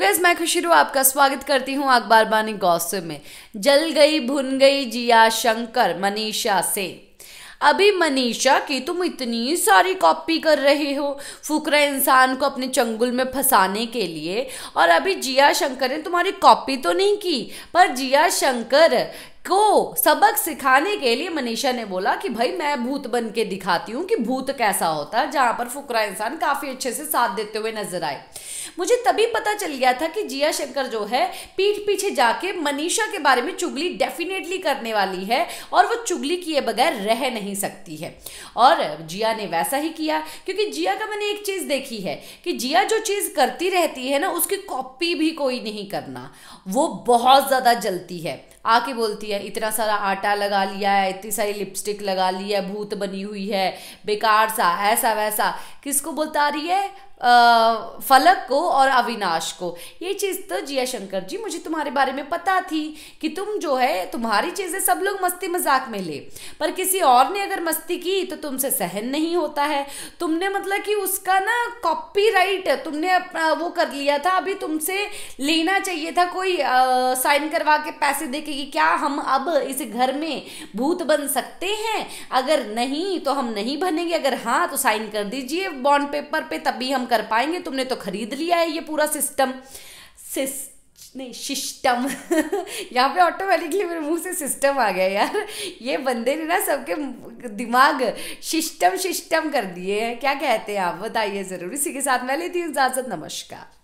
gas मैं खुशी रू आपका स्वागत करती हूँ अखबार बानी गौसब में जल गई भुन गई जिया शंकर मनीषा से अभी मनीषा की तुम इतनी सारी कॉपी कर रहे हो फुकरा इंसान को अपने चंगुल में फंसाने के लिए और अभी जिया शंकर ने तुम्हारी कॉपी तो नहीं की पर जिया शंकर को सबक सिखाने के लिए मनीषा ने बोला कि भाई मैं भूत बन के दिखाती हूँ कि भूत कैसा होता है जहाँ पर फुकरा इंसान काफ़ी अच्छे से साथ देते हुए नजर आए मुझे तभी पता चल गया था कि जिया शंकर जो है पीठ पीछे जाके मनीषा के बारे में चुगली डेफिनेटली करने वाली है और वो चुगली किए बगैर रह नहीं सकती है और जिया ने वैसा ही किया क्योंकि जिया का मैंने एक चीज़ देखी है कि जिया जो चीज़ करती रहती है ना उसकी कॉपी भी कोई नहीं करना वो बहुत ज़्यादा जलती है आके बोलती है है इतना सारा आटा लगा लिया है इतनी सारी लिपस्टिक लगा ली है भूत बनी हुई है बेकार सा ऐसा वैसा किसको बोलता रही है फलक को और अविनाश को ये चीज़ तो जिया शंकर जी मुझे तुम्हारे बारे में पता थी कि तुम जो है तुम्हारी चीज़ें सब लोग मस्ती मजाक में ले पर किसी और ने अगर मस्ती की तो तुमसे सहन नहीं होता है तुमने मतलब कि उसका ना कॉपीराइट तुमने वो कर लिया था अभी तुमसे लेना चाहिए था कोई साइन करवा के पैसे दे के कि क्या हम अब इस घर में भूत बन सकते हैं अगर नहीं तो हम नहीं बनेंगे अगर हाँ तो साइन कर दीजिए बॉन्ड पेपर पे तभी हम कर पाएंगे तुमने तो खरीद लिया है ये पूरा सिस्टम सिस नहीं सिस्टम यहाँ पे ऑटोमेटिकली मेरे मुंह से सिस्टम आ गया यार ये बंदे ने ना सबके दिमाग सिस्टम सिस्टम कर दिए हैं क्या कहते हैं आप बताइए ज़रूर इसी के साथ मैं लेती हूँ इजाज़त नमस्कार